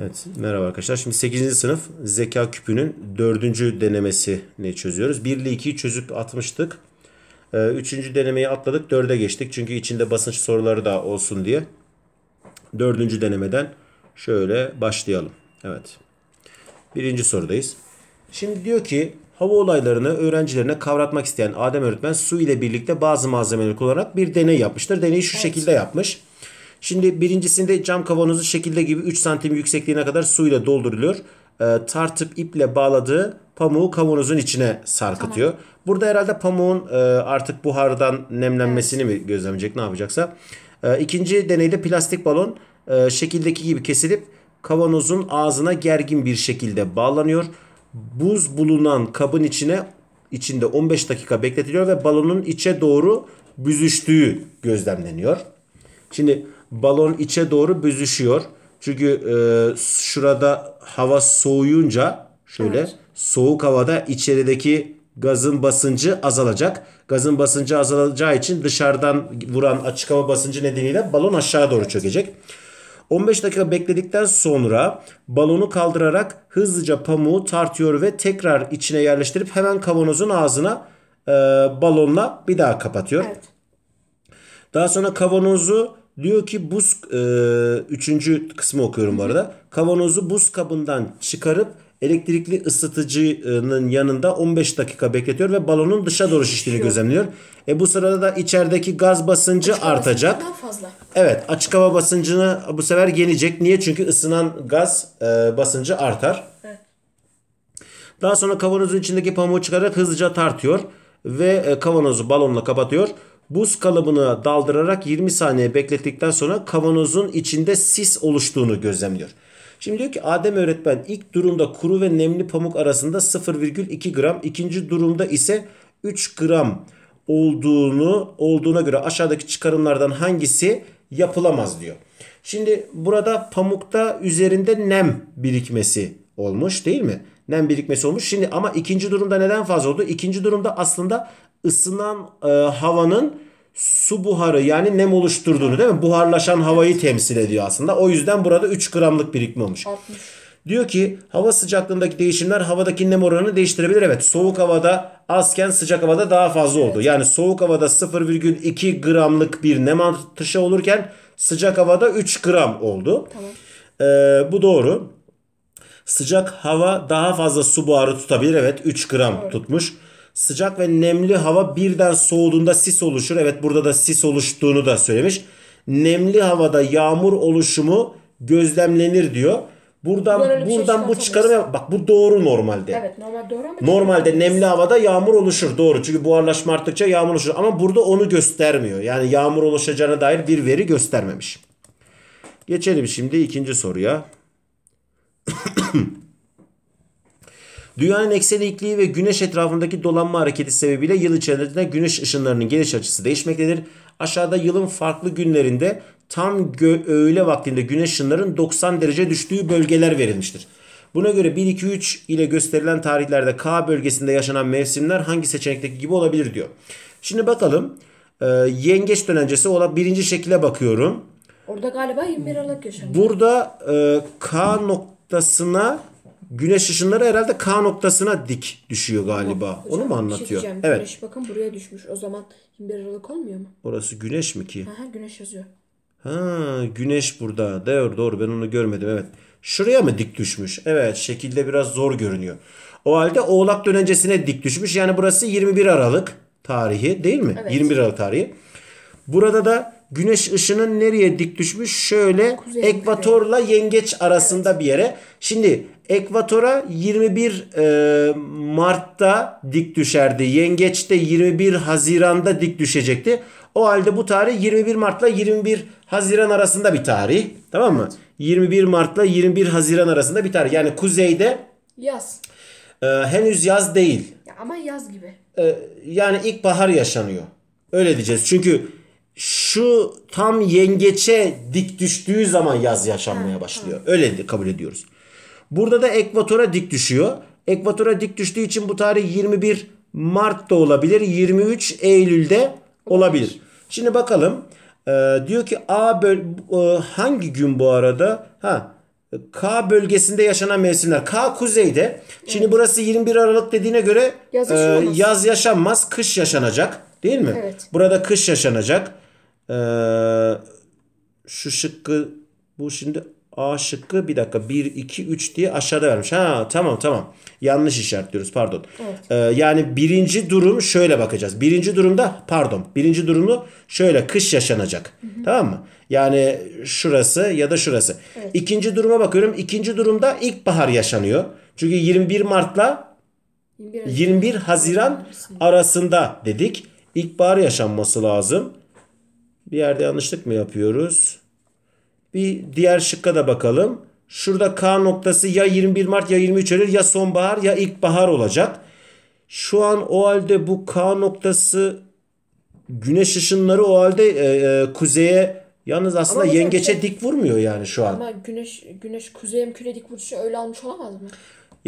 Evet merhaba arkadaşlar. Şimdi 8. sınıf zeka küpünün 4. denemesini çözüyoruz. 1 ile 2'yi çözüp atmıştık. 3. Ee, denemeyi atladık 4'e geçtik. Çünkü içinde basınç soruları da olsun diye. 4. denemeden şöyle başlayalım. Evet. Birinci sorudayız. Şimdi diyor ki hava olaylarını öğrencilerine kavratmak isteyen Adem öğretmen su ile birlikte bazı malzemeleri kullanarak bir deney yapmıştır. Deneyi şu evet. şekilde yapmış. Şimdi birincisinde cam kavanozu şekilde gibi 3 santim yüksekliğine kadar suyla dolduruluyor. E, tartıp iple bağladığı pamuğu kavanozun içine sarkıtıyor. Tamam. Burada herhalde pamuğun e, artık buhardan nemlenmesini evet. mi gözlemleyecek ne yapacaksa. E, ikinci deneyde plastik balon e, şekildeki gibi kesilip kavanozun ağzına gergin bir şekilde bağlanıyor. Buz bulunan kabın içine içinde 15 dakika bekletiliyor ve balonun içe doğru büzüştüğü gözlemleniyor. Şimdi balon içe doğru büzüşüyor. Çünkü e, şurada hava soğuyunca şöyle evet. soğuk havada içerideki gazın basıncı azalacak. Gazın basıncı azalacağı için dışarıdan vuran açık hava basıncı nedeniyle balon aşağı doğru çökecek. 15 dakika bekledikten sonra balonu kaldırarak hızlıca pamuğu tartıyor ve tekrar içine yerleştirip hemen kavanozun ağzına e, balonla bir daha kapatıyor. Evet. Daha sonra kavanozu Diyor ki buz e, üçüncü kısmı okuyorum bu arada. Kavanozu buz kabından çıkarıp elektrikli ısıtıcının yanında 15 dakika bekletiyor ve balonun dışa doğru şiştiğini gözlemliyor. E bu sırada da içerideki gaz basıncı açık artacak. Fazla. Evet açık hava basıncını bu sefer yenecek. Niye? Çünkü ısınan gaz e, basıncı artar. Evet. Daha sonra kavanozun içindeki pamuğu çıkararak hızlıca tartıyor ve e, kavanozu balonla kapatıyor buz kalıbına daldırarak 20 saniye beklettikten sonra kavanozun içinde sis oluştuğunu gözlemliyor. Şimdi diyor ki Adem öğretmen ilk durumda kuru ve nemli pamuk arasında 0,2 gram, ikinci durumda ise 3 gram olduğunu olduğuna göre aşağıdaki çıkarımlardan hangisi yapılamaz diyor. Şimdi burada pamukta üzerinde nem birikmesi olmuş değil mi? Nem birikmesi olmuş. Şimdi ama ikinci durumda neden fazla oldu? İkinci durumda aslında ısınan e, havanın su buharı yani nem oluşturduğunu değil mi? Buharlaşan havayı temsil ediyor aslında. O yüzden burada 3 gramlık birikme olmuş. 60. Diyor ki hava sıcaklığındaki değişimler havadaki nem oranını değiştirebilir. Evet soğuk havada azken sıcak havada daha fazla oldu. Yani soğuk havada 0,2 gramlık bir nem artışı olurken sıcak havada 3 gram oldu. Tamam. Ee, bu doğru. Sıcak hava daha fazla su buharı tutabilir. Evet 3 gram evet. tutmuş. Sıcak ve nemli hava birden soğuduğunda sis oluşur. Evet burada da sis oluştuğunu da söylemiş. Nemli havada yağmur oluşumu gözlemlenir diyor. Buradan Böyle şey buradan bu çıkarım bak bu doğru normalde. Evet normal doğru ama. Normalde nemli havada yağmur oluşur doğru. Çünkü buharlaşma arttıkça yağmur oluşur ama burada onu göstermiyor. Yani yağmur oluşacağına dair bir veri göstermemiş. Geçelim şimdi ikinci soruya. Dünyanın eksen eğikliği ve güneş etrafındaki dolanma hareketi sebebiyle yıl içerisinde güneş ışınlarının geliş açısı değişmektedir. Aşağıda yılın farklı günlerinde tam öğle vaktinde güneş ışınlarının 90 derece düştüğü bölgeler verilmiştir. Buna göre 1, 2, 3 ile gösterilen tarihlerde K bölgesinde yaşanan mevsimler hangi seçenekteki gibi olabilir diyor. Şimdi bakalım e, yengeç dönencesi olan birinci şekile bakıyorum. Orada galiba 21 Aralık yaşanıyor. Burada e, K noktasına güneş ışınları herhalde K noktasına dik düşüyor galiba. Hocam, Onu mu şey anlatıyor? Şey evet. Güneş bakın buraya düşmüş. O zaman 21 Aralık olmuyor mu? Orası güneş mi ki? Aha, güneş yazıyor. Ha güneş burada. Doğru doğru ben onu görmedim evet. Şuraya mı dik düşmüş? Evet şekilde biraz zor görünüyor. O halde oğlak dönencesine dik düşmüş. Yani burası 21 Aralık tarihi değil mi? Evet. 21 Aralık tarihi. Burada da Güneş ışının nereye dik düşmüş? Şöyle Kuzey ekvatorla kuzey. yengeç arasında evet. bir yere. Şimdi ekvatora 21 e, Mart'ta dik düşerdi. Yengeçte 21 Haziran'da dik düşecekti. O halde bu tarih 21 Mart'la 21 Haziran arasında bir tarih. Tamam mı? Evet. 21 Mart'la 21 Haziran arasında bir tarih. Yani kuzeyde yaz. E, henüz yaz değil. Ya ama yaz gibi. E, yani ilkbahar yaşanıyor. Öyle diyeceğiz. Çünkü şu tam yengeçe dik düştüğü zaman yaz yaşanmaya başlıyor. Öyle de kabul ediyoruz. Burada da ekvatora dik düşüyor. Ekvatora dik düştüğü için bu tarih 21 Mart da olabilir. 23 Eylül'de olabilir. Şimdi bakalım. Ee, diyor ki A böl e, hangi gün bu arada? Ha K bölgesinde yaşanan mevsimler. K kuzeyde. Şimdi evet. burası 21 Aralık dediğine göre yaz, e, yaz yaşanmaz, kış yaşanacak. Değil mi? Evet. Burada kış yaşanacak. Ee, şu şıkkı bu şimdi A şıkkı bir dakika 1 2 3 diye aşağıda vermiş. Ha tamam tamam. Yanlış işaretliyoruz pardon. Evet. Ee, yani birinci durum şöyle bakacağız. Birinci durumda pardon. Birinci durumu şöyle kış yaşanacak. Hı hı. Tamam mı? Yani şurası ya da şurası. Evet. İkinci duruma bakıyorum. İkinci durumda ilkbahar yaşanıyor. Çünkü 21 Mart'la 21 Haziran arasında dedik. İlkbahar yaşanması lazım. Bir yerde yanlışlık mı yapıyoruz? Bir diğer şıkka da bakalım. Şurada K noktası ya 21 Mart ya 23 Eylül ya sonbahar ya ilkbahar olacak. Şu an o halde bu K noktası güneş ışınları o halde e, e, kuzeye yalnız aslında yengeçe şey, dik vurmuyor yani şu an. Ama güneş güneş kuzeye küre dik vuruşu öyle almış olamaz mı?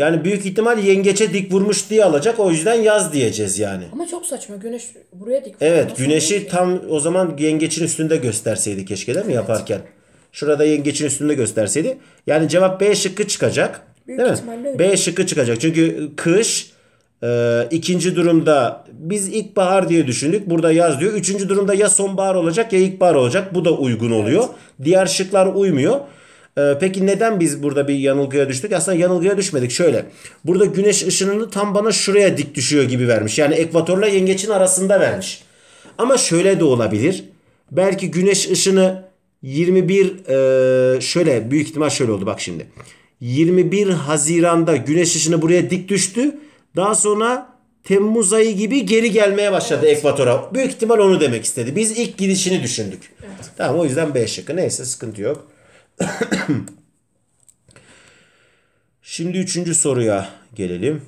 Yani büyük ihtimal yengeçe dik vurmuş diye alacak. O yüzden yaz diyeceğiz yani. Ama çok saçma. Güneş buraya dik Evet güneşi tam o zaman yengeçin üstünde gösterseydi keşke değil mi yaparken? Şurada yengeçin üstünde gösterseydi. Yani cevap B şıkkı çıkacak. Büyük değil ihtimalle mi? öyle. B şıkkı çıkacak. Çünkü kış e, ikinci durumda biz ilkbahar diye düşündük. Burada yaz diyor. Üçüncü durumda ya sonbahar olacak ya ilkbahar olacak. Bu da uygun oluyor. Diğer şıklar uymuyor. Ee, peki neden biz burada bir yanılgıya düştük? Aslında yanılgıya düşmedik. Şöyle. Burada güneş ışınını tam bana şuraya dik düşüyor gibi vermiş. Yani ekvatorla yengeçin arasında vermiş. Ama şöyle de olabilir. Belki güneş ışını 21 e, şöyle büyük ihtimal şöyle oldu bak şimdi. 21 Haziran'da güneş ışını buraya dik düştü. Daha sonra Temmuz ayı gibi geri gelmeye başladı evet. ekvatora. Büyük ihtimal onu demek istedi. Biz ilk gidişini düşündük. Evet. Tamam o yüzden B şıkkı. Neyse sıkıntı yok. Şimdi üçüncü soruya gelelim.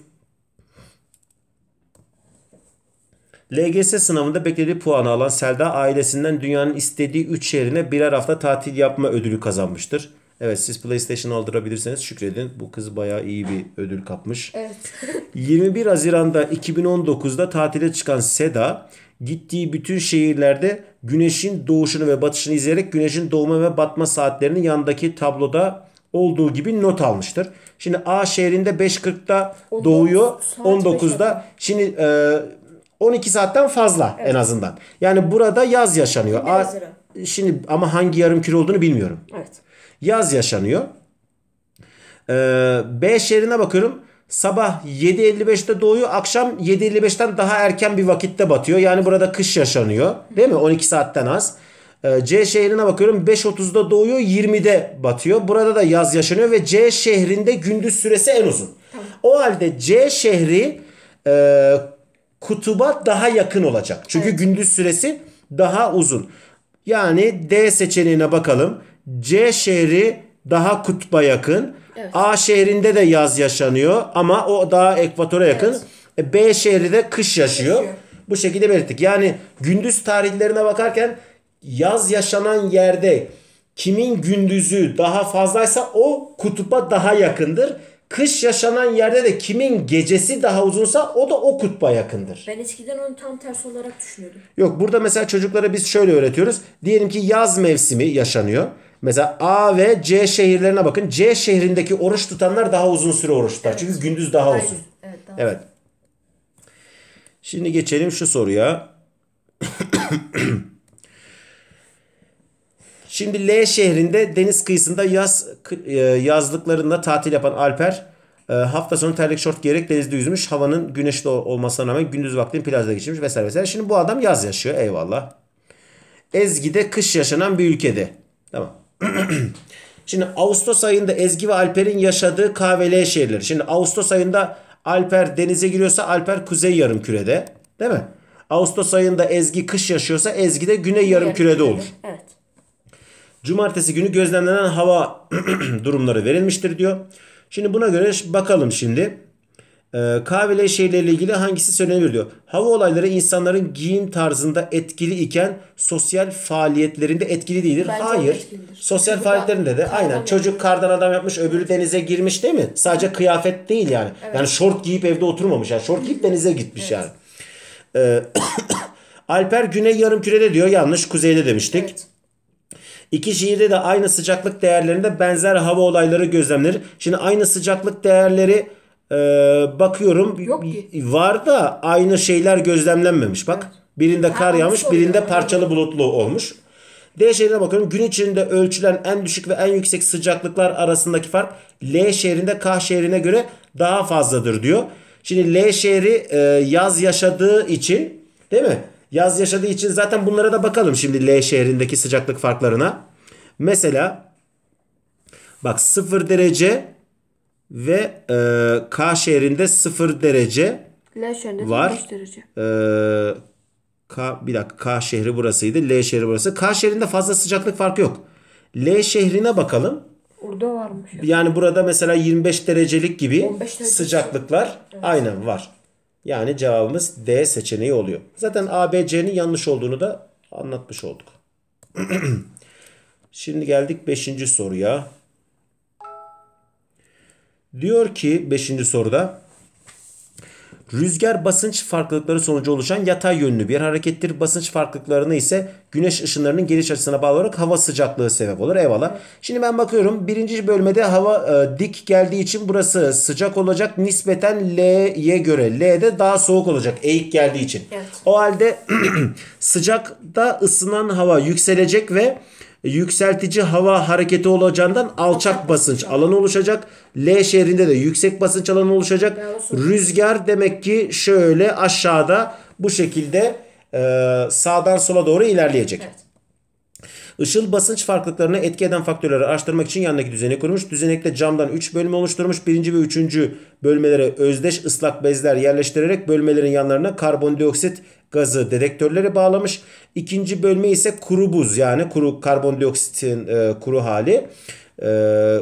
LGS sınavında beklediği puanı alan Selda ailesinden dünyanın istediği 3 yerine birer hafta tatil yapma ödülü kazanmıştır. Evet siz PlayStation aldırabilirseniz şükredin. Bu kız bayağı iyi bir ödül kapmış. Evet. 21 Haziran'da 2019'da tatile çıkan Seda gittiği bütün şehirlerde güneşin doğuşunu ve batışını izleyerek güneşin doğma ve batma saatlerinin yandaki tabloda olduğu gibi not almıştır. Şimdi A şehrinde 5.40'da doğuyor. 19'da. Şimdi e, 12 saatten fazla evet. en azından. Yani burada yaz yaşanıyor. A, şimdi ama hangi yarım küre olduğunu bilmiyorum. Evet. Yaz yaşanıyor. E, B şehrine bakıyorum sabah 7.55'te doğuyor akşam 7.55'ten daha erken bir vakitte batıyor. Yani burada kış yaşanıyor değil mi 12 saatten az. Ee, C şehrine bakıyorum 5.30'da doğuyor 20'de batıyor. Burada da yaz yaşanıyor ve C şehrinde gündüz süresi en uzun. O halde C şehri e, kutuba daha yakın olacak. Çünkü evet. gündüz süresi daha uzun. Yani D seçeneğine bakalım. C şehri daha kutba yakın. Evet. A şehrinde de yaz yaşanıyor ama o daha ekvatora yakın. Evet. B şehri de kış yaşıyor. yaşıyor. Bu şekilde belirttik. Yani gündüz tarihlerine bakarken yaz yaşanan yerde kimin gündüzü daha fazlaysa o kutuba daha yakındır. Kış yaşanan yerde de kimin gecesi daha uzunsa o da o kutba yakındır. Ben eskiden onu tam tersi olarak düşünüyordum. Yok burada mesela çocuklara biz şöyle öğretiyoruz. Diyelim ki yaz mevsimi yaşanıyor. Mesela A ve C şehirlerine bakın. C şehrindeki oruç tutanlar daha uzun süre oruç tutar. Evet. Çünkü gündüz daha uzun. Evet. evet, daha evet. Şimdi geçelim şu soruya. Şimdi L şehrinde deniz kıyısında yaz e, yazlıklarında tatil yapan Alper e, hafta sonu terlik şort giyerek denizde yüzmüş. Havanın güneşli olmasına rağmen gündüz vaktini plajda geçirmiş vesaire vesaire. Şimdi bu adam yaz yaşıyor eyvallah. Ezgi'de kış yaşanan bir ülkede. Tamam. Şimdi Ağustos ayında Ezgi ve Alper'in yaşadığı KVL şehirleri. Şimdi Ağustos ayında Alper denize giriyorsa Alper kuzey yarım kürede. Değil mi? Ağustos ayında Ezgi kış yaşıyorsa Ezgi de güney yarım kürede olur. Evet. Cumartesi günü gözlemlenen hava durumları verilmiştir diyor. Şimdi buna göre bakalım şimdi. K ve L ilgili hangisi söylenebilir diyor. Hava olayları insanların giyim tarzında etkili iken sosyal faaliyetlerinde etkili değildir. Bence Hayır. Sosyal Çocuk faaliyetlerinde de aynen. Yapmış. Çocuk kardan adam yapmış öbürü denize girmiş değil mi? Sadece kıyafet değil yani. Evet. Yani şort giyip evde oturmamış. Yani şort giyip denize gitmiş evet. yani. Ee, Alper güney yarım kürede diyor yanlış kuzeyde demiştik. Evet. İki şehirde de aynı sıcaklık değerlerinde benzer hava olayları gözlemlenir. Şimdi aynı sıcaklık değerleri ee, bakıyorum Yok ki. var da aynı şeyler gözlemlenmemiş. Bak evet. birinde kar yağmış birinde parçalı bulutlu olmuş. D şehrine bakıyorum. Gün içinde ölçülen en düşük ve en yüksek sıcaklıklar arasındaki fark L şehrinde K şehrine göre daha fazladır diyor. Şimdi L şehri e, yaz yaşadığı için değil mi? Yaz yaşadığı için zaten bunlara da bakalım şimdi L şehrindeki sıcaklık farklarına. Mesela bak 0 derece ve e, K şehrinde 0 derece L şehrinde var. 5 derece. E, K, bir dakika K şehri burasıydı. L şehri burası. K şehrinde fazla sıcaklık farkı yok. L şehrine bakalım. Orada varmış. Yani burada mesela 25 derecelik gibi derece. sıcaklıklar evet. aynen var. Yani cevabımız D seçeneği oluyor. Zaten ABC'nin yanlış olduğunu da anlatmış olduk. Şimdi geldik 5. soruya. Diyor ki 5. soruda Rüzgar basınç farklılıkları sonucu oluşan yatay yönlü bir harekettir. Basınç farklılıklarını ise güneş ışınlarının geliş açısına bağlı olarak hava sıcaklığı sebep olur. Eyvallah. Şimdi ben bakıyorum birinci bölmede hava e, dik geldiği için burası sıcak olacak. Nispeten L'ye göre. L'de daha soğuk olacak eğik geldiği için. Evet. O halde sıcakta ısınan hava yükselecek ve e, yükseltici hava hareketi olacağından alçak basınç alanı oluşacak. L şehrinde de yüksek basınç alanı oluşacak. Rüzgar demek ki şöyle aşağıda bu şekilde e, sağdan sola doğru ilerleyecek. Evet. Işıl basınç farklılıklarına etki eden faktörleri araştırmak için yanındaki düzeni kurmuş. Düzenekte camdan 3 bölme oluşturmuş. Birinci ve üçüncü bölmelere özdeş ıslak bezler yerleştirerek bölmelerin yanlarına karbondioksit gazı dedektörleri bağlamış. İkinci bölme ise kuru buz yani kuru karbondioksitin e, kuru hali e,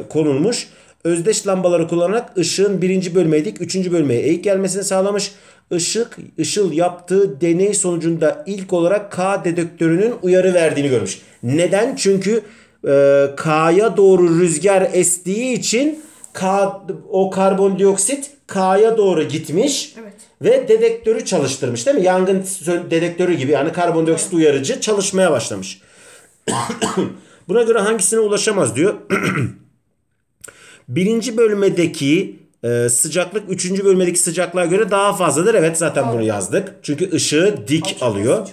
konulmuş özdeş lambaları kullanarak ışığın birinci bölmeye dik, üçüncü bölmeye eğik gelmesini sağlamış. Işık, ışıl yaptığı deney sonucunda ilk olarak K dedektörünün uyarı verdiğini görmüş. Neden? Çünkü e, K'ya doğru rüzgar estiği için K, o karbondioksit K'ya doğru gitmiş. Evet. Ve dedektörü çalıştırmış değil mi? Yangın dedektörü gibi yani karbondioksit uyarıcı çalışmaya başlamış. Buna göre hangisine ulaşamaz diyor. Birinci bölmedeki ee, sıcaklık 3. bölmedeki sıcaklığa göre daha fazladır. Evet zaten bunu yazdık. Çünkü ışığı dik Aldım. alıyor.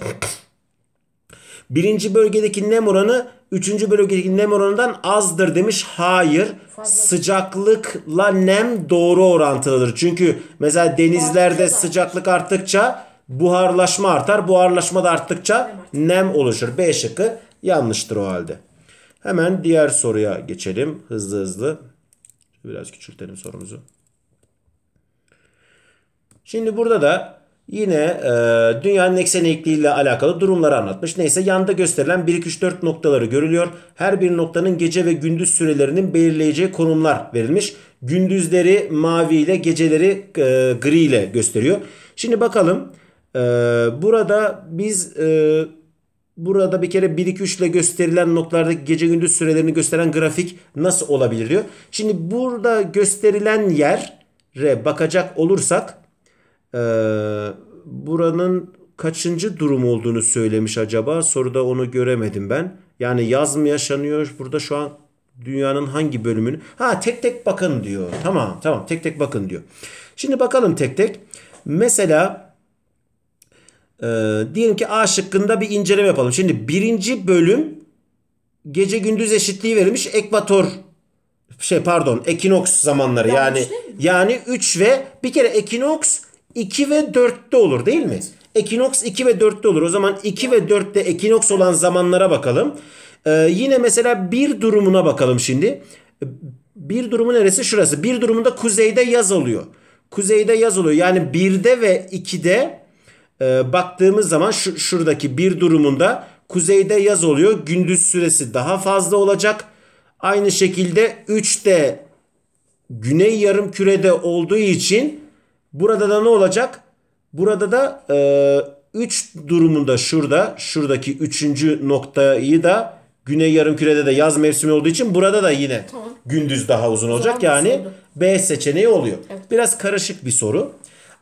Birinci bölgedeki nem oranı üçüncü bölgedeki nem oranından azdır demiş. Hayır. Fazla. Sıcaklıkla nem doğru orantılıdır. Çünkü mesela denizlerde sıcaklık arttıkça buharlaşma artar. Buharlaşma da arttıkça nem oluşur. B şıkkı yanlıştır o halde. Hemen diğer soruya geçelim. Hızlı hızlı. Biraz küçültelim sorumuzu. Şimdi burada da yine e, dünyanın eksen ile alakalı durumları anlatmış. Neyse yanda gösterilen 1, 2, 3, 4 noktaları görülüyor. Her bir noktanın gece ve gündüz sürelerinin belirleyeceği konumlar verilmiş. Gündüzleri mavi ile geceleri e, gri ile gösteriyor. Şimdi bakalım e, burada biz... E, Burada bir kere 1 2 3 ile gösterilen noktalardaki gece gündüz sürelerini gösteren grafik nasıl olabilir diyor. Şimdi burada gösterilen yere bakacak olursak e, buranın kaçıncı durum olduğunu söylemiş acaba? Soruda onu göremedim ben. Yani yaz mı yaşanıyor? Burada şu an dünyanın hangi bölümünü? Ha tek tek bakın diyor. Tamam tamam tek tek bakın diyor. Şimdi bakalım tek tek. Mesela e, diyelim ki A şıkkında bir inceleme yapalım. Şimdi birinci bölüm gece gündüz eşitliği verilmiş ekvator şey pardon ekinoks zamanları yani yani 3 ve bir kere ekinoks 2 ve 4'te olur değil mi? Evet. Ekinoks 2 ve 4'te olur. O zaman 2 ve 4'te ekinoks olan zamanlara bakalım. Ee, yine mesela bir durumuna bakalım şimdi. Bir durumu neresi? Şurası. Bir durumunda kuzeyde yaz oluyor. Kuzeyde yaz oluyor. Yani 1'de ve 2'de e, baktığımız zaman şu, şuradaki bir durumunda kuzeyde yaz oluyor. Gündüz süresi daha fazla olacak. Aynı şekilde 3'te güney yarım kürede olduğu için Burada da ne olacak? Burada da 3 e, durumunda şurada şuradaki 3. noktayı da güney Yarım Kürede de yaz mevsimi olduğu için burada da yine tamam. gündüz daha uzun olacak. Yani B seçeneği oluyor. Evet. Biraz karışık bir soru.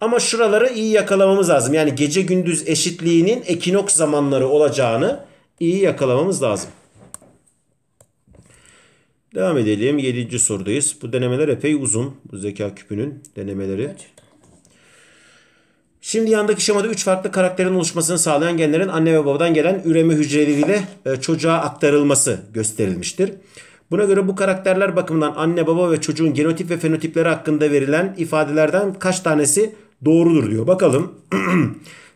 Ama şuraları iyi yakalamamız lazım. Yani gece gündüz eşitliğinin ekinok zamanları olacağını iyi yakalamamız lazım. Devam edelim. 7. sorudayız. Bu denemeler epey uzun. Bu zeka küpünün denemeleri. Evet. Şimdi yandaki şemada 3 farklı karakterin oluşmasını sağlayan genlerin anne ve babadan gelen üreme hücreleriyle e, çocuğa aktarılması gösterilmiştir. Buna göre bu karakterler bakımından anne baba ve çocuğun genotip ve fenotipleri hakkında verilen ifadelerden kaç tanesi doğrudur diyor. Bakalım.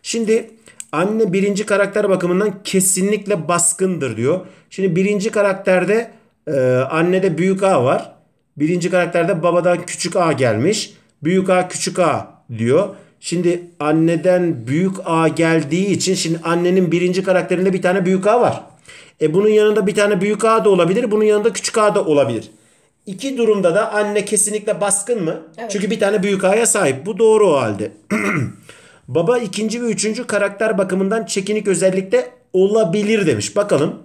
Şimdi anne birinci karakter bakımından kesinlikle baskındır diyor. Şimdi birinci karakterde e, annede büyük A var. Birinci karakterde babadan küçük A gelmiş. Büyük A küçük A diyor. Şimdi anneden büyük A geldiği için şimdi annenin birinci karakterinde bir tane büyük A var. E bunun yanında bir tane büyük A da olabilir. Bunun yanında küçük A da olabilir. İki durumda da anne kesinlikle baskın mı? Evet. Çünkü bir tane büyük A'ya sahip. Bu doğru o halde. Baba ikinci ve üçüncü karakter bakımından çekinik özellikle olabilir demiş. Bakalım.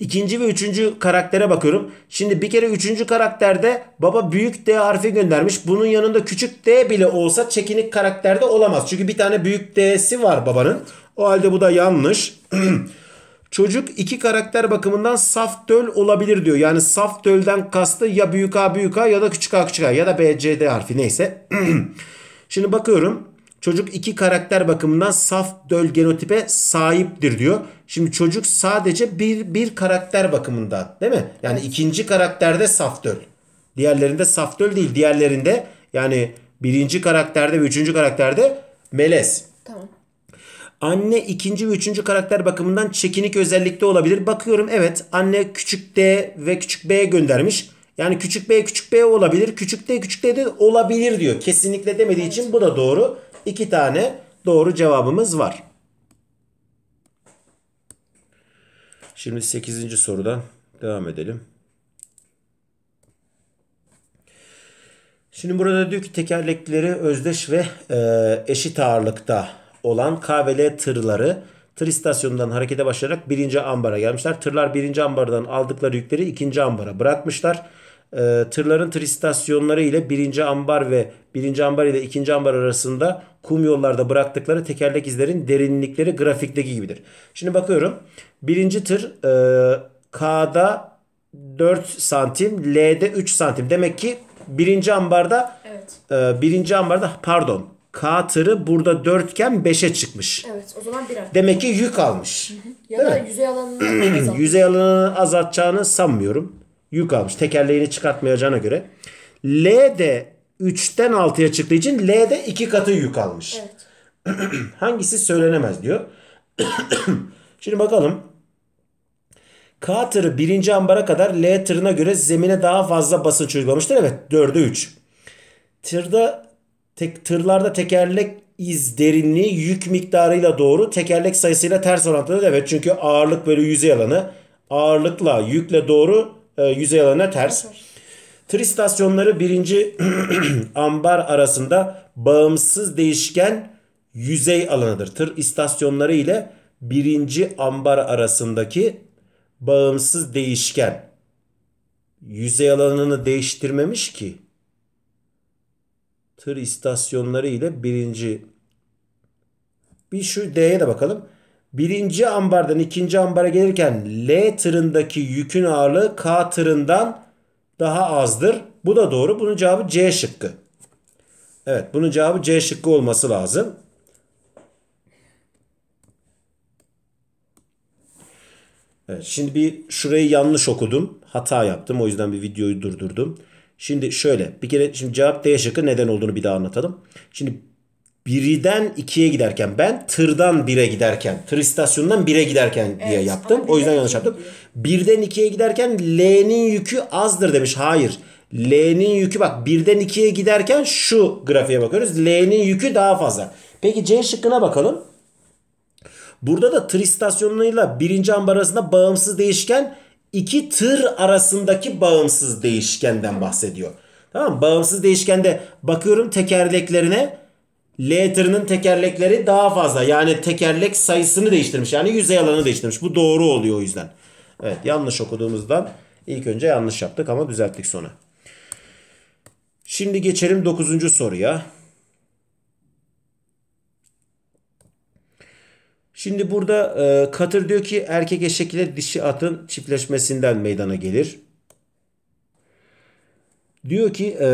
İkinci ve üçüncü karaktere bakıyorum. Şimdi bir kere üçüncü karakterde baba büyük D harfi göndermiş. Bunun yanında küçük D bile olsa çekinik karakterde olamaz. Çünkü bir tane büyük D'si var babanın. O halde bu da yanlış. Çocuk iki karakter bakımından saf döl olabilir diyor. Yani saf dölden kastı ya büyük A büyük A ya da küçük A küçük A ya da B C D harfi neyse. Şimdi bakıyorum. Çocuk iki karakter bakımından saf döl genotipe sahiptir diyor. Şimdi çocuk sadece bir, bir karakter bakımından değil mi? Yani ikinci karakterde saf döl. Diğerlerinde saf döl değil. Diğerlerinde yani birinci karakterde ve üçüncü karakterde melez. Tamam. Anne ikinci ve üçüncü karakter bakımından çekinik özellikte olabilir. Bakıyorum evet anne küçük D ve küçük B göndermiş. Yani küçük B küçük B olabilir. Küçük D küçük D de olabilir diyor. Kesinlikle demediği evet. için bu da doğru iki tane doğru cevabımız var. Şimdi 8. sorudan devam edelim. Şimdi burada diyor ki tekerlekleri özdeş ve e, eşit ağırlıkta olan KVL tırları tır istasyonundan harekete başlayarak birinci ambara gelmişler. Tırlar birinci ambardan aldıkları yükleri ikinci ambara bırakmışlar e, tırların tristasyonları ile birinci ambar ve birinci ambar ile ikinci ambar arasında kum yollarda bıraktıkları tekerlek izlerin derinlikleri grafikteki gibidir. Şimdi bakıyorum. Birinci tır e, K'da 4 santim, L'de 3 santim. Demek ki birinci ambarda evet. e, birinci ambarda pardon K tırı burada 4 iken 5'e çıkmış. Evet o zaman birer. Demek ki yük almış. Hı hı. Ya Değil da mi? yüzey alanını azalt. Yüzey alanını azaltacağını sanmıyorum yük almış. Tekerleğini çıkartmayacağına göre. L de 3'ten 6'ya çıktığı için L de 2 katı yük almış. Evet. Hangisi söylenemez diyor. Şimdi bakalım. K tırı birinci ambara kadar L tırına göre zemine daha fazla basınç uygulamıştır. Evet 4'e 3. Tırda tek, tırlarda tekerlek iz derinliği yük miktarıyla doğru tekerlek sayısıyla ters orantılı. Evet çünkü ağırlık bölü yüzey alanı ağırlıkla yükle doğru e, yüzey alanına ters. Tır istasyonları birinci ambar arasında bağımsız değişken yüzey alanıdır. Tır istasyonları ile birinci ambar arasındaki bağımsız değişken yüzey alanını değiştirmemiş ki. Tır istasyonları ile birinci bir şu D'ye de bakalım birinci ambardan ikinci ambara gelirken L tırındaki yükün ağırlığı K tırından daha azdır. Bu da doğru. Bunun cevabı C şıkkı. Evet bunun cevabı C şıkkı olması lazım. Evet, şimdi bir şurayı yanlış okudum. Hata yaptım. O yüzden bir videoyu durdurdum. Şimdi şöyle bir kere şimdi cevap D şıkkı neden olduğunu bir daha anlatalım. Şimdi birden ikiye giderken ben tırdan bire giderken tır istasyonundan bire giderken evet, diye yaptım. O yüzden yanlış yaptım. Birden ikiye giderken L'nin yükü azdır demiş. Hayır. L'nin yükü bak birden ikiye giderken şu grafiğe bakıyoruz. L'nin yükü daha fazla. Peki C şıkkına bakalım. Burada da tır istasyonuyla birinci ambar arasında bağımsız değişken iki tır arasındaki bağımsız değişkenden bahsediyor. Tamam mı? Bağımsız değişkende bakıyorum tekerleklerine L tekerlekleri daha fazla. Yani tekerlek sayısını değiştirmiş. Yani yüzey alanı değiştirmiş. Bu doğru oluyor o yüzden. Evet yanlış okuduğumuzdan ilk önce yanlış yaptık ama düzelttik sonra. Şimdi geçelim 9. soruya. Şimdi burada e, Katır diyor ki erkek eşek ile dişi atın çiftleşmesinden meydana gelir. Diyor ki e,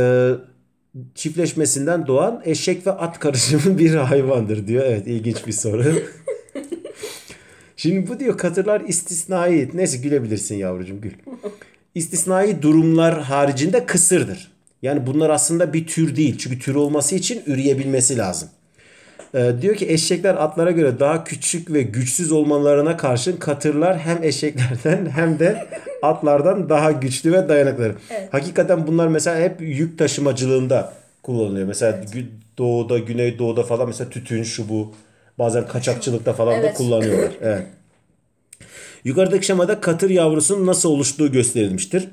çiftleşmesinden doğan eşek ve at karışımı bir hayvandır diyor. Evet ilginç bir soru. Şimdi bu diyor katırlar istisnai. Neyse gülebilirsin yavrucuğum gül. İstisnai durumlar haricinde kısırdır. Yani bunlar aslında bir tür değil. Çünkü tür olması için üreyebilmesi lazım. E, diyor ki eşekler atlara göre daha küçük ve güçsüz olmalarına karşın katırlar hem eşeklerden hem de atlardan daha güçlü ve dayanıklı. Evet. Hakikaten bunlar mesela hep yük taşımacılığında kullanılıyor. Mesela evet. doğuda, güneydoğuda falan mesela tütün şu bu bazen kaçakçılıkta falan evet. da kullanıyorlar. Evet. Yukarıdaki şemada katır yavrusunun nasıl oluştuğu gösterilmiştir.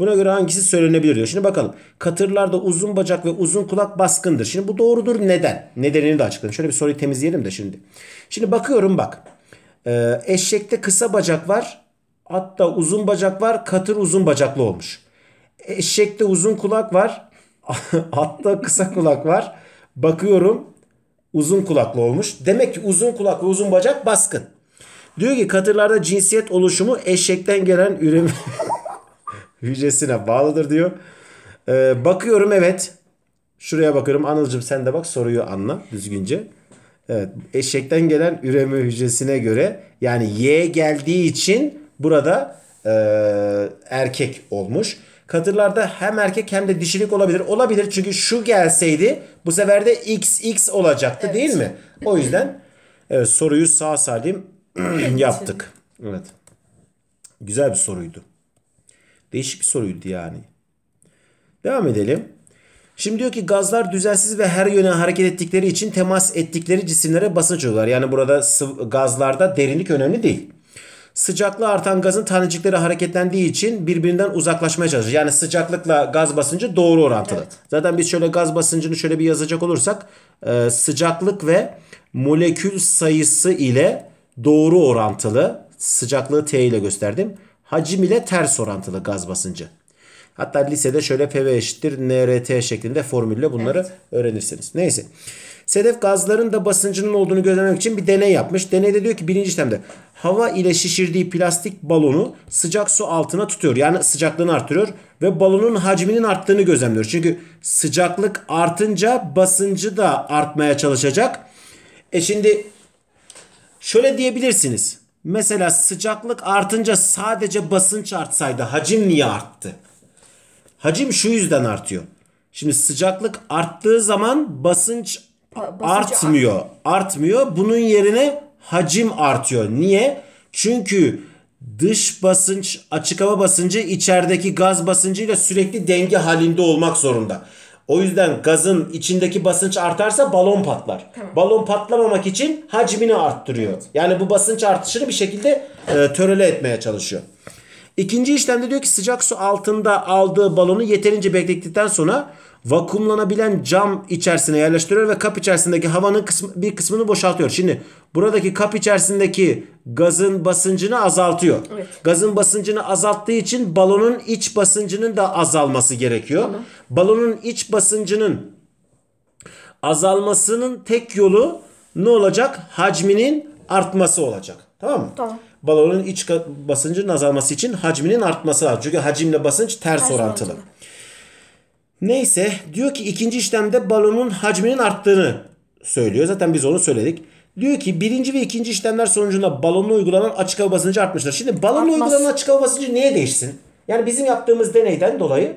Buna göre hangisi söylenebilir diyor. Şimdi bakalım. Katırlarda uzun bacak ve uzun kulak baskındır. Şimdi bu doğrudur. Neden? Nedenini de açıklayalım. Şöyle bir soruyu temizleyelim de şimdi. Şimdi bakıyorum bak. Ee, eşekte kısa bacak var. Hatta uzun bacak var. Katır uzun bacaklı olmuş. Eşekte uzun kulak var. hatta kısa kulak var. Bakıyorum uzun kulaklı olmuş. Demek ki uzun kulak ve uzun bacak baskın. Diyor ki katırlarda cinsiyet oluşumu eşekten gelen üreme hücresine bağlıdır diyor. Ee, bakıyorum evet. Şuraya bakıyorum. Anılcım sen de bak soruyu anla düzgünce. Evet eşekten gelen üreme hücresine göre yani Y geldiği için burada e, erkek olmuş. Katırlarda hem erkek hem de dişilik olabilir. Olabilir çünkü şu gelseydi bu sefer de XX olacaktı evet. değil mi? O yüzden evet, soruyu sağ salim yaptık. Evet. Güzel bir soruydu. Değişik bir soruydu yani. Devam edelim. Şimdi diyor ki gazlar düzensiz ve her yöne hareket ettikleri için temas ettikleri cisimlere basınç uygular. Yani burada gazlarda derinlik önemli değil. Sıcaklığı artan gazın tanecikleri hareketlendiği için birbirinden uzaklaşmaya çalışır. Yani sıcaklıkla gaz basıncı doğru orantılı. Evet. Zaten biz şöyle gaz basıncını şöyle bir yazacak olursak e, sıcaklık ve molekül sayısı ile doğru orantılı sıcaklığı T ile gösterdim hacim ile ters orantılı gaz basıncı. Hatta lisede şöyle PV eşittir NRT şeklinde formülle bunları evet. öğrenirsiniz. Neyse. Sedef gazların da basıncının olduğunu gözlemek için bir deney yapmış. Deneyde diyor ki birinci işlemde hava ile şişirdiği plastik balonu sıcak su altına tutuyor. Yani sıcaklığını artırıyor ve balonun hacminin arttığını gözlemliyor. Çünkü sıcaklık artınca basıncı da artmaya çalışacak. E şimdi şöyle diyebilirsiniz. Mesela sıcaklık artınca sadece basınç artsaydı hacim niye arttı? Hacim şu yüzden artıyor. Şimdi sıcaklık arttığı zaman basınç, artmıyor. artmıyor. Bunun yerine hacim artıyor. Niye? Çünkü dış basınç, açık hava basıncı içerideki gaz basıncıyla sürekli denge halinde olmak zorunda. O yüzden gazın içindeki basınç artarsa balon patlar. Tamam. Balon patlamamak için hacmini arttırıyor. Evet. Yani bu basınç artışını bir şekilde e, törele etmeye çalışıyor. İkinci işlemde diyor ki sıcak su altında aldığı balonu yeterince beklettikten sonra vakumlanabilen cam içerisine yerleştiriyor ve kap içerisindeki havanın kısmı, bir kısmını boşaltıyor. Şimdi buradaki kap içerisindeki gazın basıncını azaltıyor. Evet. Gazın basıncını azalttığı için balonun iç basıncının da azalması gerekiyor. Tamam. Balonun iç basıncının azalmasının tek yolu ne olacak? Hacminin artması olacak. Tamam mı? Tamam balonun iç basıncının azalması için hacminin artması lazım. Çünkü hacimle basınç ters, ters orantılı. orantılı. Neyse diyor ki ikinci işlemde balonun hacminin arttığını söylüyor. Zaten biz onu söyledik. Diyor ki birinci ve ikinci işlemler sonucunda balonla uygulanan açık hava basıncı artmıştır. Şimdi balonla Artmaz. uygulanan açık hava basıncı niye değişsin? Yani bizim yaptığımız deneyden dolayı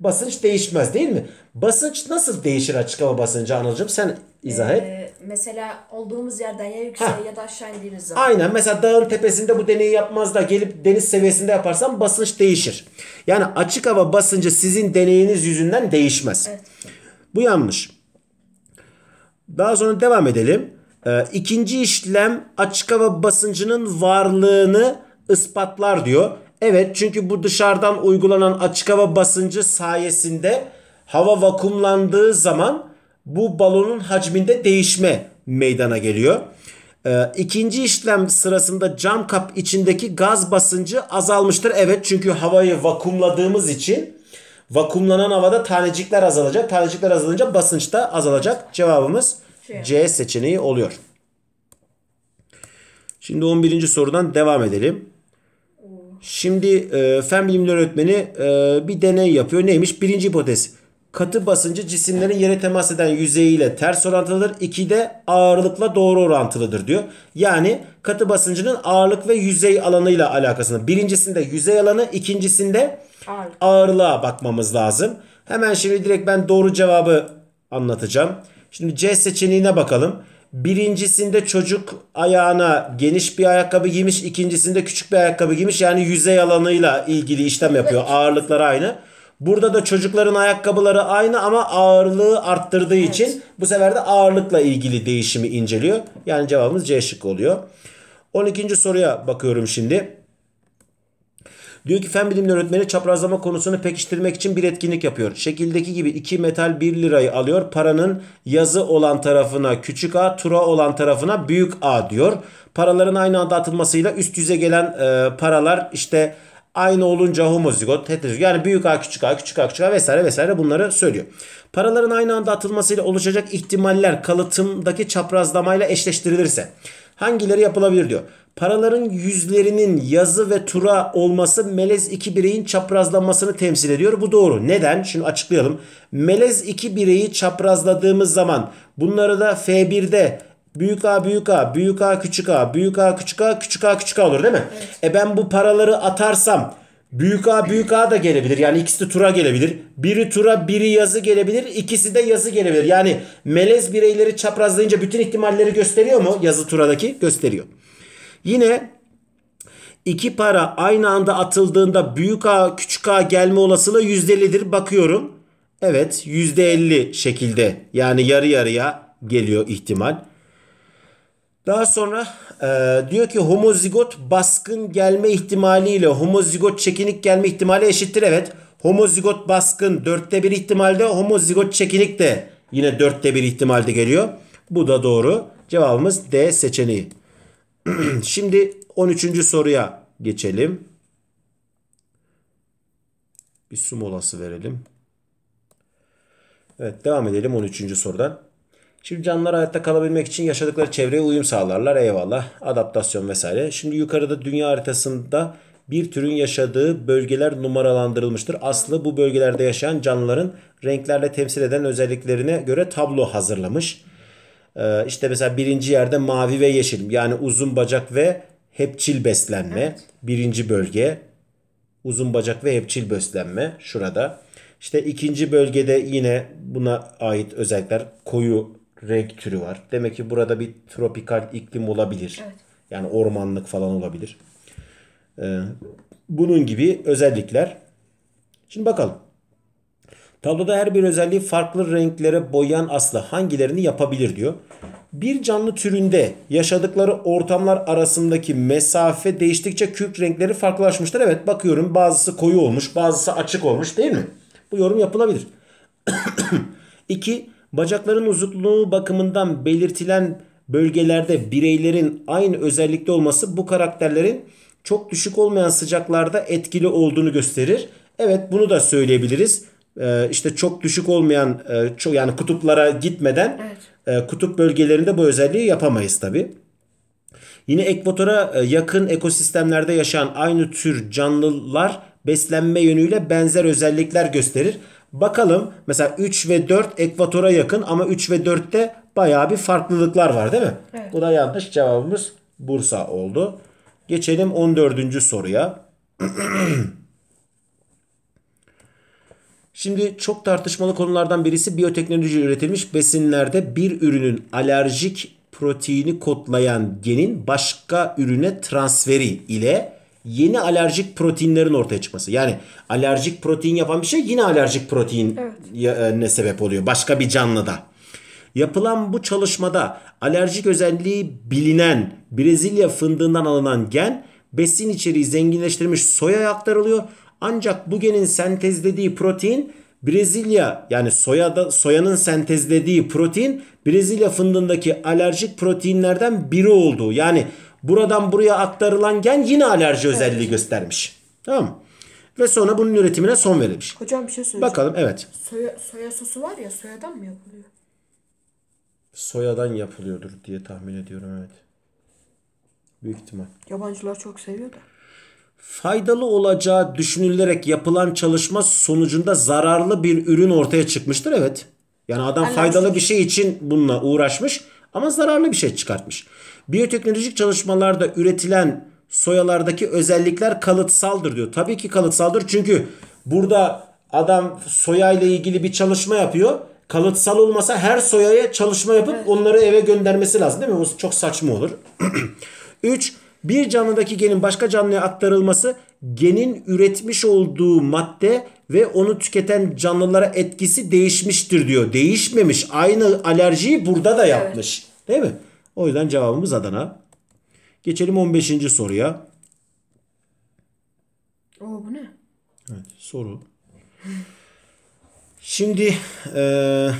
basınç değişmez değil mi? Basınç nasıl değişir açık hava basıncı Anılcığım? Sen izah et. Ee, mesela olduğumuz yerden ya yükseğe ya da aşağı indiğimiz zaman. Aynen mesela dağın tepesinde bu deneyi yapmaz da gelip deniz seviyesinde yaparsan basınç değişir. Yani açık hava basıncı sizin deneyiniz yüzünden değişmez. Evet. Bu yanlış. Daha sonra devam edelim. Ee, ikinci işlem açık hava basıncının varlığını ispatlar diyor. Evet çünkü bu dışarıdan uygulanan açık hava basıncı sayesinde hava vakumlandığı zaman bu balonun hacminde değişme meydana geliyor. Ee, ikinci işlem sırasında cam kap içindeki gaz basıncı azalmıştır. Evet çünkü havayı vakumladığımız için vakumlanan havada tanecikler azalacak. Tanecikler azalınca basınç da azalacak. Cevabımız C seçeneği oluyor. Şimdi 11. sorudan devam edelim. Şimdi e, fen bilimleri öğretmeni e, bir deney yapıyor. Neymiş? Birinci hipotez. Katı basıncı cisimlerin yere temas eden yüzeyiyle ters orantılıdır. İki de ağırlıkla doğru orantılıdır diyor. Yani katı basıncının ağırlık ve yüzey alanıyla alakasını. Birincisinde yüzey alanı, ikincisinde ağırlığa bakmamız lazım. Hemen şimdi direkt ben doğru cevabı anlatacağım. Şimdi C seçeneğine bakalım. Birincisinde çocuk ayağına geniş bir ayakkabı giymiş, ikincisinde küçük bir ayakkabı giymiş. Yani yüzey alanıyla ilgili işlem yapıyor. Ağırlıkları aynı. Burada da çocukların ayakkabıları aynı ama ağırlığı arttırdığı evet. için bu sefer de ağırlıkla ilgili değişimi inceliyor. Yani cevabımız C şıkkı oluyor. 12. soruya bakıyorum şimdi. Diyor ki fen bilimleri öğretmeni çaprazlama konusunu pekiştirmek için bir etkinlik yapıyor. Şekildeki gibi 2 metal 1 lirayı alıyor. Paranın yazı olan tarafına küçük a, tura olan tarafına büyük a diyor. Paraların aynı anda atılmasıyla üst yüze gelen e, paralar işte aynı olunca homozigot, heterozigot yani büyük A küçük A küçük A küçük A vesaire vesaire bunları söylüyor. Paraların aynı anda atılmasıyla oluşacak ihtimaller kalıtımdaki çaprazlamayla eşleştirilirse Hangileri yapılabilir diyor. Paraların yüzlerinin yazı ve tura olması melez iki bireyin çaprazlanmasını temsil ediyor. Bu doğru. Neden? Şimdi açıklayalım. Melez iki bireyi çaprazladığımız zaman bunları da F1'de Büyük A büyük A, büyük A küçük A, büyük A küçük A, küçük A küçük A olur değil mi? Evet. E ben bu paraları atarsam Büyük A büyük A da gelebilir. Yani ikisi de tura gelebilir. Biri tura biri yazı gelebilir. İkisi de yazı gelebilir. Yani melez bireyleri çaprazlayınca bütün ihtimalleri gösteriyor mu? Yazı turadaki gösteriyor. Yine iki para aynı anda atıldığında büyük A küçük A gelme olasılığı %50'dir. Bakıyorum. Evet %50 şekilde yani yarı yarıya geliyor ihtimal. Daha sonra e, diyor ki homozigot baskın gelme ihtimaliyle homozigot çekinik gelme ihtimali eşittir. Evet homozigot baskın dörtte bir ihtimalde homozigot çekinik de yine dörtte bir ihtimalde geliyor. Bu da doğru. Cevabımız D seçeneği. Şimdi 13. soruya geçelim. Bir su molası verelim. Evet devam edelim 13. sorudan. Şimdi canlılar hayatta kalabilmek için yaşadıkları çevreye uyum sağlarlar eyvallah adaptasyon vesaire. Şimdi yukarıda dünya haritasında bir türün yaşadığı bölgeler numaralandırılmıştır. Aslı bu bölgelerde yaşayan canlıların renklerle temsil eden özelliklerine göre tablo hazırlamış. Ee, işte mesela birinci yerde mavi ve yeşil yani uzun bacak ve hepçil beslenme evet. birinci bölge. Uzun bacak ve hepçil beslenme şurada. İşte ikinci bölgede yine buna ait özellikler koyu renk türü var. Demek ki burada bir tropikal iklim olabilir. Evet. Yani ormanlık falan olabilir. Ee, bunun gibi özellikler. Şimdi bakalım. Tabloda her bir özelliği farklı renklere boyayan asla hangilerini yapabilir diyor. Bir canlı türünde yaşadıkları ortamlar arasındaki mesafe değiştikçe kürk renkleri farklılaşmıştır. Evet bakıyorum bazısı koyu olmuş bazısı açık olmuş değil mi? Bu yorum yapılabilir. 2. Bacakların uzunluğu bakımından belirtilen bölgelerde bireylerin aynı özellikte olması bu karakterlerin çok düşük olmayan sıcaklarda etkili olduğunu gösterir. Evet bunu da söyleyebiliriz. Ee, işte çok düşük olmayan e, çok yani kutuplara gitmeden evet. e, kutup bölgelerinde bu özelliği yapamayız tabi. Yine ekvatora e, yakın ekosistemlerde yaşayan aynı tür canlılar beslenme yönüyle benzer özellikler gösterir. Bakalım mesela 3 ve 4 ekvatora yakın ama 3 ve 4'te bayağı bir farklılıklar var değil mi? Evet. Bu da yanlış cevabımız Bursa oldu. Geçelim 14. soruya. Şimdi çok tartışmalı konulardan birisi biyoteknoloji üretilmiş besinlerde bir ürünün alerjik proteini kodlayan genin başka ürüne transferi ile yeni alerjik proteinlerin ortaya çıkması. Yani alerjik protein yapan bir şey yine alerjik protein evet. E, ne sebep oluyor başka bir canlıda. Yapılan bu çalışmada alerjik özelliği bilinen Brezilya fındığından alınan gen besin içeriği zenginleştirilmiş soya aktarılıyor. Ancak bu genin sentezlediği protein Brezilya yani soyada soyanın sentezlediği protein Brezilya fındığındaki alerjik proteinlerden biri olduğu yani buradan buraya aktarılan gen yine alerji evet. özelliği göstermiş. Tamam mı? Ve sonra bunun üretimine son verilmiş. Hocam bir şey söyleyeceğim. Bakalım evet. Soya, soya sosu var ya soyadan mı yapılıyor? Soyadan yapılıyordur diye tahmin ediyorum evet. Büyük ihtimal. Yabancılar çok seviyor da. Faydalı olacağı düşünülerek yapılan çalışma sonucunda zararlı bir ürün ortaya çıkmıştır evet. Yani adam Anladım. faydalı bir şey için bununla uğraşmış ama zararlı bir şey çıkartmış. Biyoteknolojik çalışmalarda üretilen soyalardaki özellikler kalıtsaldır diyor. Tabii ki kalıtsaldır çünkü burada adam soya ile ilgili bir çalışma yapıyor. Kalıtsal olmasa her soyaya çalışma yapıp onları eve göndermesi lazım değil mi? Bu çok saçma olur. 3. bir canlıdaki genin başka canlıya aktarılması genin üretmiş olduğu madde ve onu tüketen canlılara etkisi değişmiştir diyor. Değişmemiş. Aynı alerjiyi burada da yapmış. Evet. Değil mi? O yüzden cevabımız Adana. Geçelim 15. soruya. Oo bu ne? Evet, soru. Şimdi eee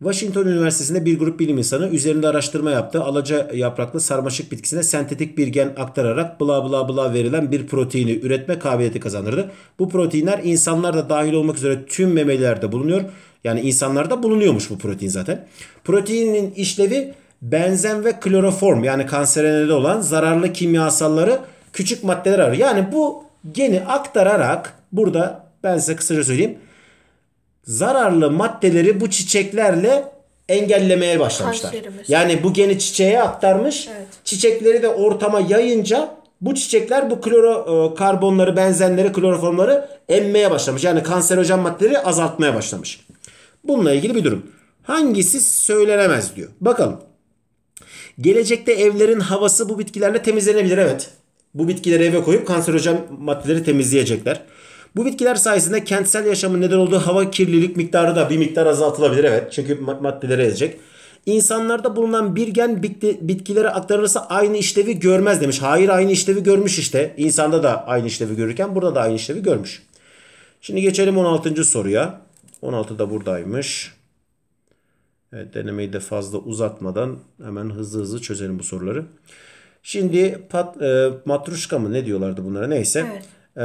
Washington Üniversitesi'nde bir grup bilim insanı üzerinde araştırma yaptı. alaca yapraklı sarmaşık bitkisine sentetik bir gen aktararak bla bla bla verilen bir proteini üretme kabiliyeti kazandırdı. Bu proteinler insanlar da dahil olmak üzere tüm memelilerde bulunuyor. Yani insanlarda bulunuyormuş bu protein zaten. Proteinin işlevi benzen ve kloroform yani kanserenede olan zararlı kimyasalları küçük maddeler arıyor. Yani bu geni aktararak burada ben size kısaca söyleyeyim zararlı maddeleri bu çiçeklerle engellemeye başlamışlar. Yani bu geni çiçeğe aktarmış. Evet. Çiçekleri de ortama yayınca bu çiçekler bu kloro e, karbonları, benzenleri, kloroformları emmeye başlamış. Yani kanserojen maddeleri azaltmaya başlamış. Bununla ilgili bir durum. Hangisi söylenemez diyor. Bakalım. Gelecekte evlerin havası bu bitkilerle temizlenebilir. Evet. Bu bitkileri eve koyup kanserojen maddeleri temizleyecekler. Bu bitkiler sayesinde kentsel yaşamın neden olduğu hava kirlilik miktarı da bir miktar azaltılabilir. Evet çünkü maddeleri ezecek. İnsanlarda bulunan bir gen bitkilere aktarılırsa aynı işlevi görmez demiş. Hayır aynı işlevi görmüş işte. İnsanda da aynı işlevi görürken burada da aynı işlevi görmüş. Şimdi geçelim 16. soruya. 16 da buradaymış. Evet, denemeyi de fazla uzatmadan hemen hızlı hızlı çözelim bu soruları. Şimdi pat, e, matruşka mı ne diyorlardı bunlara neyse. Evet. Ee,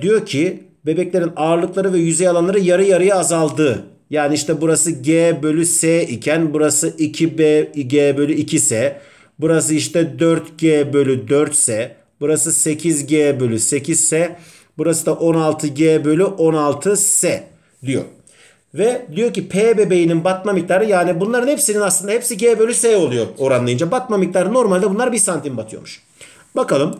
diyor ki bebeklerin ağırlıkları ve yüzey alanları yarı yarıya azaldı. Yani işte burası G bölü S iken burası 2B G bölü 2S. Burası işte 4G bölü 4S. Burası 8G bölü 8S. Burası da 16G bölü 16S diyor. Ve diyor ki P bebeğinin batma miktarı yani bunların hepsinin aslında hepsi G bölü S oluyor oranlayınca. Batma miktarı normalde bunlar 1 santim batıyormuş. Bakalım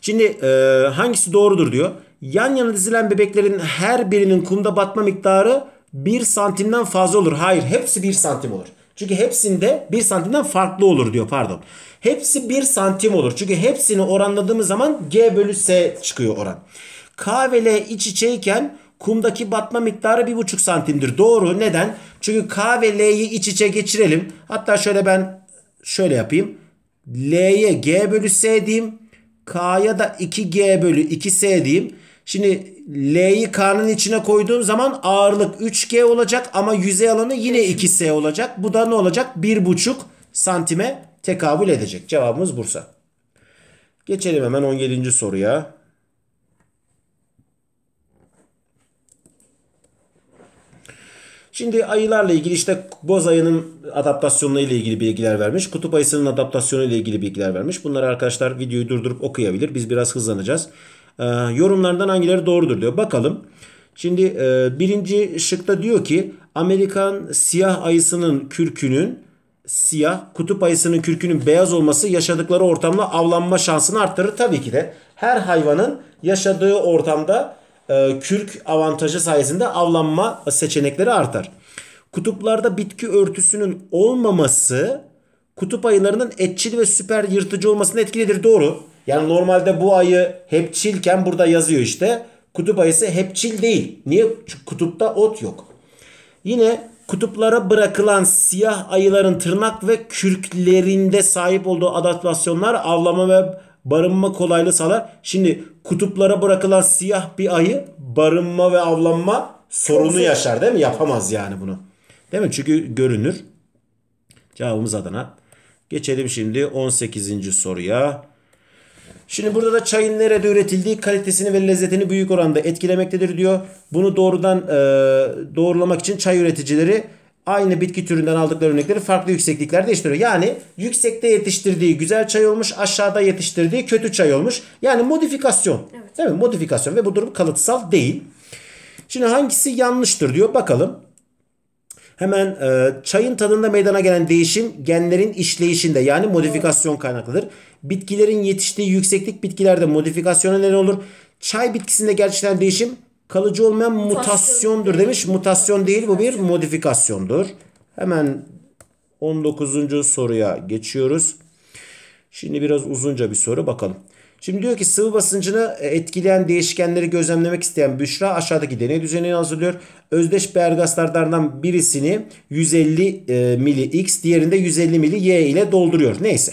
Şimdi e, hangisi doğrudur diyor. Yan yana dizilen bebeklerin her birinin kumda batma miktarı 1 santimden fazla olur. Hayır hepsi 1 santim olur. Çünkü hepsinde 1 santimden farklı olur diyor pardon. Hepsi 1 santim olur. Çünkü hepsini oranladığımız zaman G bölü S çıkıyor oran. K ve L iç içeyken kumdaki batma miktarı 1,5 santimdir. Doğru neden? Çünkü K ve L'yi iç içe geçirelim. Hatta şöyle ben şöyle yapayım. L'ye G bölü S diyeyim. K'ya da 2G bölü 2S diyeyim. Şimdi L'yi K'nın içine koyduğum zaman ağırlık 3G olacak ama yüzey alanı yine 2S olacak. Bu da ne olacak? 1,5 santime tekabül edecek. Cevabımız Bursa. Geçelim hemen 17. soruya. Şimdi ayılarla ilgili işte boz ayının adaptasyonu ile ilgili bilgiler vermiş. Kutup ayısının adaptasyonu ile ilgili bilgiler vermiş. Bunları arkadaşlar videoyu durdurup okuyabilir. Biz biraz hızlanacağız. Ee, yorumlardan hangileri doğrudur diyor. Bakalım. Şimdi e, birinci şıkta diyor ki Amerikan siyah ayısının kürkünün siyah, kutup ayısının kürkünün beyaz olması yaşadıkları ortamla avlanma şansını arttırır. Tabii ki de her hayvanın yaşadığı ortamda e, kürk avantajı sayesinde avlanma seçenekleri artar. Kutuplarda bitki örtüsünün olmaması kutup ayılarının etçil ve süper yırtıcı olmasını etkilidir. Doğru. Yani normalde bu ayı hepçilken burada yazıyor işte. Kutup ayısı hepçil değil. Niye? Çünkü kutupta ot yok. Yine kutuplara bırakılan siyah ayıların tırnak ve kürklerinde sahip olduğu adaptasyonlar avlama ve barınma kolaylığı sağlar. Şimdi kutuplara bırakılan siyah bir ayı barınma ve avlanma sorunu yaşar değil mi? Yapamaz yani bunu. Değil mi? Çünkü görünür. Cevabımız Adana. Geçelim şimdi 18. soruya. Şimdi burada da çayın nerede üretildiği kalitesini ve lezzetini büyük oranda etkilemektedir diyor. Bunu doğrudan e, doğrulamak için çay üreticileri aynı bitki türünden aldıkları örnekleri farklı yüksekliklerde yetiştiriyor. Yani yüksekte yetiştirdiği güzel çay olmuş, aşağıda yetiştirdiği kötü çay olmuş. Yani modifikasyon. Evet. Değil mi? Modifikasyon ve bu durum kalıtsal değil. Şimdi hangisi yanlıştır diyor bakalım. Hemen e, çayın tadında meydana gelen değişim genlerin işleyişinde yani modifikasyon kaynaklıdır. Bitkilerin yetiştiği yükseklik bitkilerde modifikasyona neden olur. Çay bitkisinde gerçekleşen değişim kalıcı olmayan mutasyondur demiş. Mutasyon değil bu bir modifikasyondur. Hemen 19. soruya geçiyoruz. Şimdi biraz uzunca bir soru bakalım. Şimdi diyor ki sıvı basıncını etkileyen değişkenleri gözlemlemek isteyen Büşra aşağıdaki deney düzenini hazırlıyor. Özdeş bergaslardan birisini 150 e, mili X diğerinde 150 mili Y ile dolduruyor. Neyse.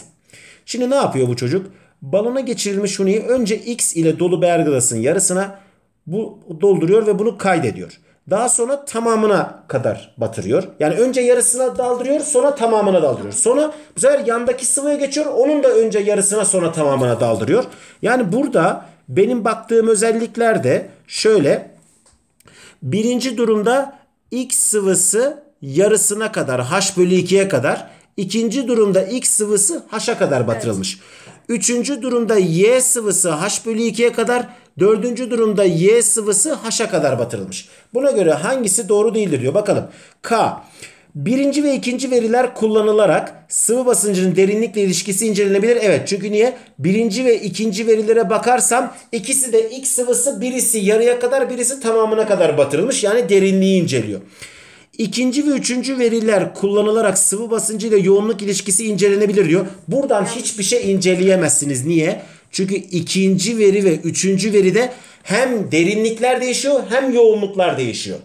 Şimdi ne yapıyor bu çocuk? Balona geçirilmiş huniyi önce X ile dolu bergasın yarısına bu dolduruyor ve bunu kaydediyor. Daha sonra tamamına kadar batırıyor. Yani önce yarısına daldırıyor sonra tamamına daldırıyor. Sonra bu sefer yandaki sıvıya geçiyor. Onun da önce yarısına sonra tamamına daldırıyor. Yani burada benim baktığım özellikler de şöyle. Birinci durumda X sıvısı yarısına kadar H bölü 2'ye kadar. İkinci durumda X sıvısı H'a kadar batırılmış. Evet. Üçüncü durumda Y sıvısı H bölü 2'ye kadar. Dördüncü durumda Y sıvısı H'a kadar batırılmış. Buna göre hangisi doğru değildir diyor. Bakalım. K. Birinci ve ikinci veriler kullanılarak sıvı basıncının derinlikle ilişkisi incelenebilir. Evet çünkü niye? Birinci ve ikinci verilere bakarsam ikisi de X sıvısı birisi yarıya kadar birisi tamamına kadar batırılmış. Yani derinliği inceliyor. İkinci ve üçüncü veriler kullanılarak sıvı basıncı ile yoğunluk ilişkisi incelenebilir diyor. Buradan hiçbir şey inceleyemezsiniz. Niye? Çünkü ikinci veri ve üçüncü veride hem derinlikler değişiyor hem yoğunluklar değişiyor.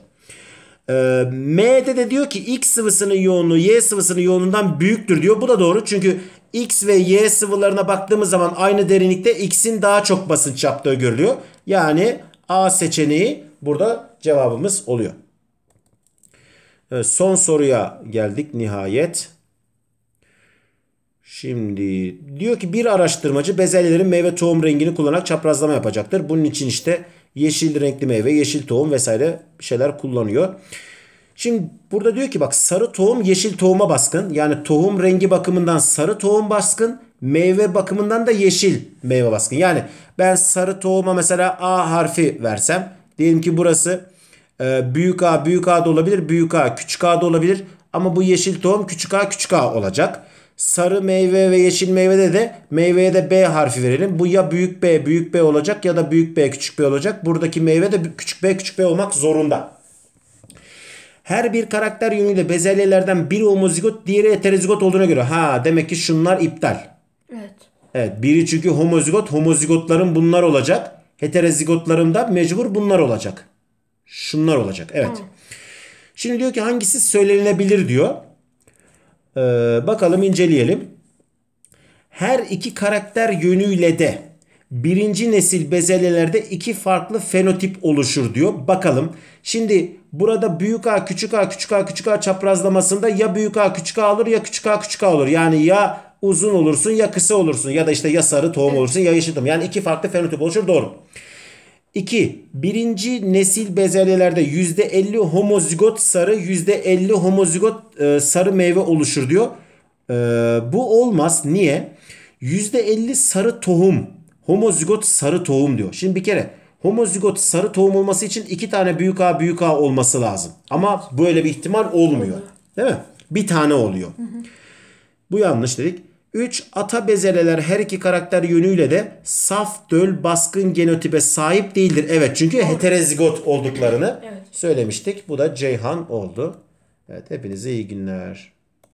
Ee, M'de de diyor ki X sıvısının yoğunluğu Y sıvısının yoğunluğundan büyüktür diyor. Bu da doğru çünkü X ve Y sıvılarına baktığımız zaman aynı derinlikte X'in daha çok basınç yaptığı görülüyor. Yani A seçeneği burada cevabımız oluyor. Ee, son soruya geldik nihayet. Şimdi diyor ki bir araştırmacı bezelyelerin meyve tohum rengini kullanarak çaprazlama yapacaktır. Bunun için işte yeşil renkli meyve, yeşil tohum vesaire şeyler kullanıyor. Şimdi burada diyor ki bak sarı tohum yeşil tohuma baskın. Yani tohum rengi bakımından sarı tohum baskın. Meyve bakımından da yeşil meyve baskın. Yani ben sarı tohuma mesela A harfi versem. Diyelim ki burası e, büyük A büyük A da olabilir. Büyük A küçük A da olabilir. Ama bu yeşil tohum küçük A küçük A olacak. Sarı meyve ve yeşil meyvede de meyveye de B harfi verelim. Bu ya büyük B büyük B olacak ya da büyük B küçük B olacak. Buradaki meyve de küçük B küçük B olmak zorunda. Her bir karakter yönüyle bezelyelerden biri homozigot diğeri heterozigot olduğuna göre. Ha demek ki şunlar iptal. Evet. Evet biri çünkü homozigot homozigotların bunlar olacak. Heterozigotların da mecbur bunlar olacak. Şunlar olacak evet. Hı. Şimdi diyor ki hangisi söylenebilir diyor. Ee, bakalım inceleyelim. Her iki karakter yönüyle de birinci nesil bezelelerde iki farklı fenotip oluşur diyor. Bakalım. Şimdi burada büyük A küçük A küçük A küçük A çaprazlamasında ya büyük A küçük A olur ya küçük A küçük A olur. Yani ya uzun olursun ya kısa olursun ya da işte ya sarı tohum olursun ya yeşil tohum. Yani iki farklı fenotip oluşur doğru. 2. Birinci nesil bezelyelerde %50 homozigot sarı %50 homozigot e, sarı meyve oluşur diyor. E, bu olmaz. Niye? %50 sarı tohum homozigot sarı tohum diyor. Şimdi bir kere homozigot sarı tohum olması için iki tane büyük A büyük A olması lazım. Ama böyle bir ihtimal olmuyor. Değil mi? Bir tane oluyor. Bu yanlış dedik. 3 ata bezereler her iki karakter yönüyle de saf döl baskın genotipe sahip değildir. Evet çünkü heterozigot olduklarını evet. söylemiştik. Bu da Ceyhan oldu. Evet hepinize iyi günler.